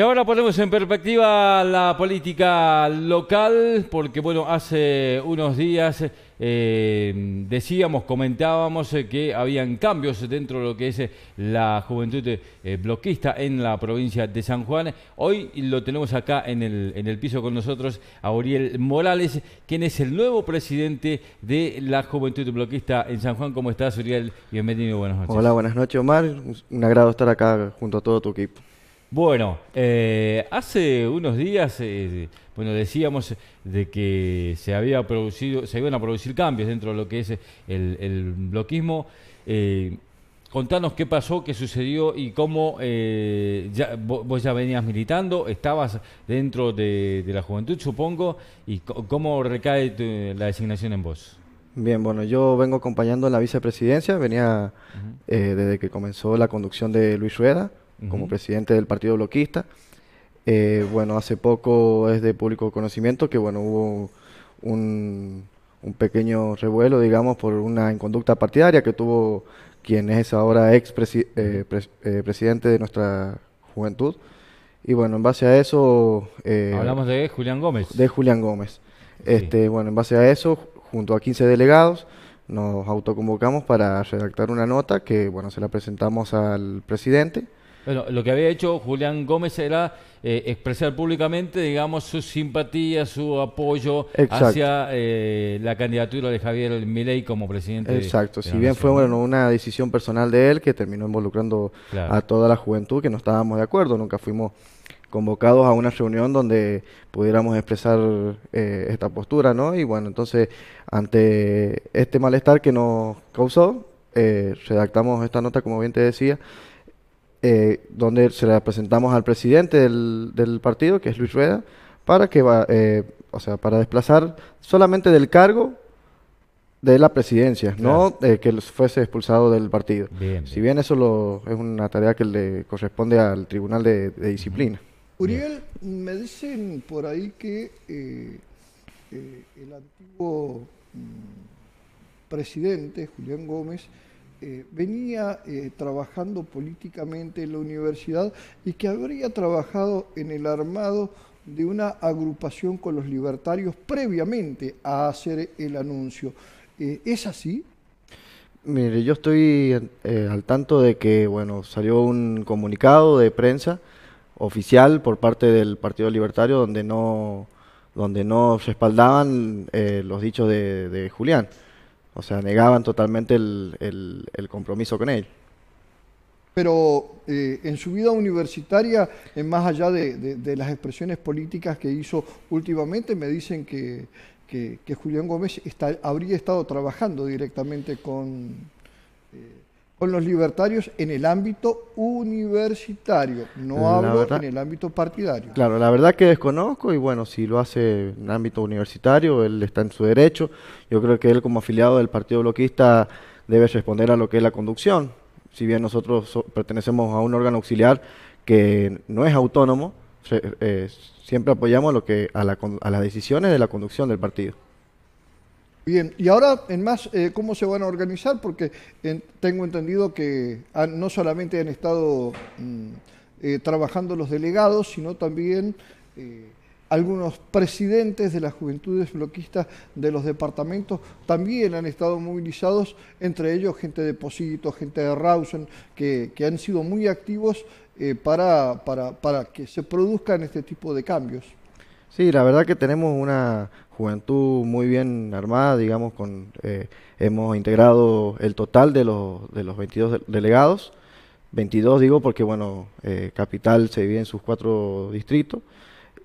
Y ahora ponemos en perspectiva la política local, porque bueno, hace unos días eh, decíamos, comentábamos eh, que habían cambios dentro de lo que es eh, la juventud bloquista en la provincia de San Juan. Hoy lo tenemos acá en el, en el piso con nosotros a Uriel Morales, quien es el nuevo presidente de la juventud bloquista en San Juan. ¿Cómo estás, Uriel? Bienvenido, buenas noches. Hola, buenas noches, Omar. Un agrado estar acá junto a todo tu equipo. Bueno, eh, hace unos días, eh, bueno, decíamos de que se había producido, se iban a producir cambios dentro de lo que es el, el bloquismo. Eh, contanos qué pasó, qué sucedió y cómo vos, ya venías militando, estabas dentro de, la juventud, supongo, y cómo recae la designación en vos. Bien, bueno, yo vengo acompañando la vicepresidencia, venía desde que comenzó la conducción de Luis Rueda como presidente del Partido Bloquista. Eh, bueno, hace poco es de público conocimiento que bueno hubo un, pequeño revuelo, digamos, por una inconducta partidaria que tuvo quien es ahora ex eh, eh, presidente de nuestra juventud. Y bueno, en base a eso... Hablamos de Julián Gómez. De Julián Gómez. Este, bueno, en base a eso, junto a 15 delegados, nos autoconvocamos para redactar una nota que, bueno, se la presentamos al presidente bueno, lo que había hecho Julián Gómez era eh, expresar públicamente, digamos, su simpatía, su apoyo hacia eh, la candidatura de Javier Milei como presidente. Exacto, si bien fue bueno, una decisión personal de él que terminó involucrando a toda la juventud, que no estábamos de acuerdo, nunca fuimos convocados a una reunión donde pudiéramos expresar eh, esta postura, ¿no? Y bueno, entonces, ante este malestar que nos causó, redactamos esta nota, como bien te decía, eh, donde se la presentamos al presidente del, partido, que es Luis Rueda, para que va, eh, o sea, para desplazar solamente del cargo de la presidencia, no que fuese expulsado del partido. si bien, eso es una tarea que le corresponde al Tribunal de, Disciplina. Uriel, me dicen por ahí que eh, el antiguo mm, presidente, Julián Gómez, eh, venía eh, trabajando políticamente en la universidad y que habría trabajado en el armado de una agrupación con los libertarios previamente a hacer el anuncio. Eh, ¿Es así? Mire, yo estoy al tanto de que, bueno, salió un comunicado de prensa oficial por parte del Partido Libertario donde no, donde no respaldaban los dichos de Julián. O sea, negaban totalmente el, compromiso con él. Pero eh, en su vida universitaria, más allá de, las expresiones políticas que hizo últimamente, me dicen que, Julián Gómez está, habría estado trabajando directamente con... Eh, con los libertarios en el ámbito universitario, no hablo en el ámbito partidario. Claro, la verdad que desconozco y bueno, si lo hace en el ámbito universitario, él está en su derecho. Yo creo que él como afiliado del Partido Bloquista debe responder a lo que es la conducción. Si bien nosotros pertenecemos a un órgano auxiliar que no es autónomo, eh, siempre apoyamos lo que, a las decisiones de la conducción del partido. Bien, y ahora en más, eh, ¿cómo se van a organizar? Porque tengo entendido que ah, no solamente han estado mm, eh, trabajando los delegados, sino también eh, algunos presidentes de las juventudes bloquistas de los departamentos también han estado movilizados, entre ellos gente de Posito, gente de Rausen, que, han sido muy activos para, para que se produzcan este tipo de cambios. Sí, la verdad que tenemos una juventud muy bien armada, digamos, con eh, hemos integrado el total de los, de los 22 delegados, 22 digo porque, bueno, eh, Capital se divide en sus cuatro distritos,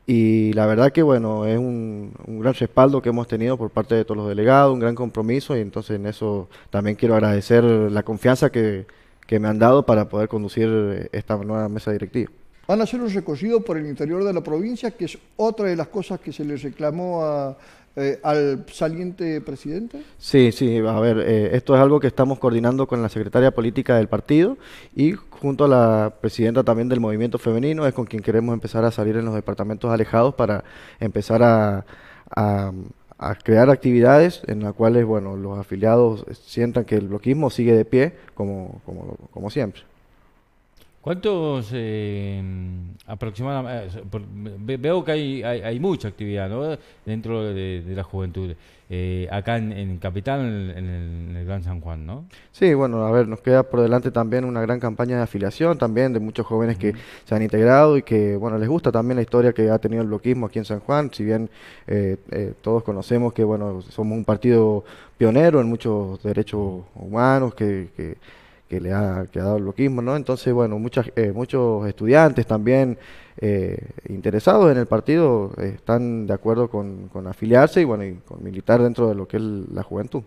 y la verdad que, bueno, es un, un, gran respaldo que hemos tenido por parte de todos los delegados, un gran compromiso, y entonces en eso también quiero agradecer la confianza que me han dado para poder conducir eh, esta nueva mesa directiva. Van a hacer un recorrido por el interior de la provincia, que es otra de las cosas que se le reclamó eh, al saliente presidente? Sí, sí, a ver, eh, esto es algo que estamos coordinando con la secretaria política del partido y junto a la presidenta también del movimiento femenino, es con quien queremos empezar a salir en los departamentos alejados para empezar a, crear actividades en las cuales bueno los afiliados sientan que el bloquismo sigue de pie como, como siempre. ¿Cuántos eh, aproximadamente? Eh, veo que hay, mucha actividad dentro de, la juventud, eh, acá en, Capital, en el, Gran San Juan, ¿no? Sí, bueno, a ver, nos queda por delante también una gran campaña de afiliación, también de muchos jóvenes que se han integrado y que, bueno, les gusta también la historia que ha tenido el bloquismo aquí en San Juan, si bien eh, eh, todos conocemos que, bueno, somos un partido pionero en muchos derechos humanos, que, que le ha, quedado dado el bloquismo, ¿no? Entonces, bueno, muchas, eh, muchos estudiantes también eh, interesados en el partido eh, están de acuerdo con, afiliarse y, bueno, y con militar dentro de lo que es la juventud.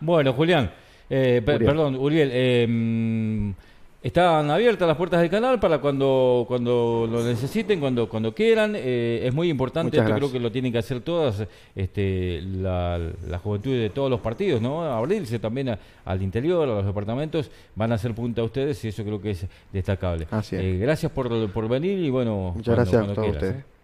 Bueno, Julián, eh, Uriel. perdón, Uriel, están abiertas las puertas del canal para cuando, cuando lo necesiten, cuando, cuando quieran. Eh, es muy importante, yo creo que lo tienen que hacer todas este, la, juventud de todos los partidos, ¿no? Abrirse también al interior, a los departamentos, van a hacer punta a ustedes y eso creo que es destacable. Eh, gracias por, venir y bueno, muchas gracias a quieras, ¿eh?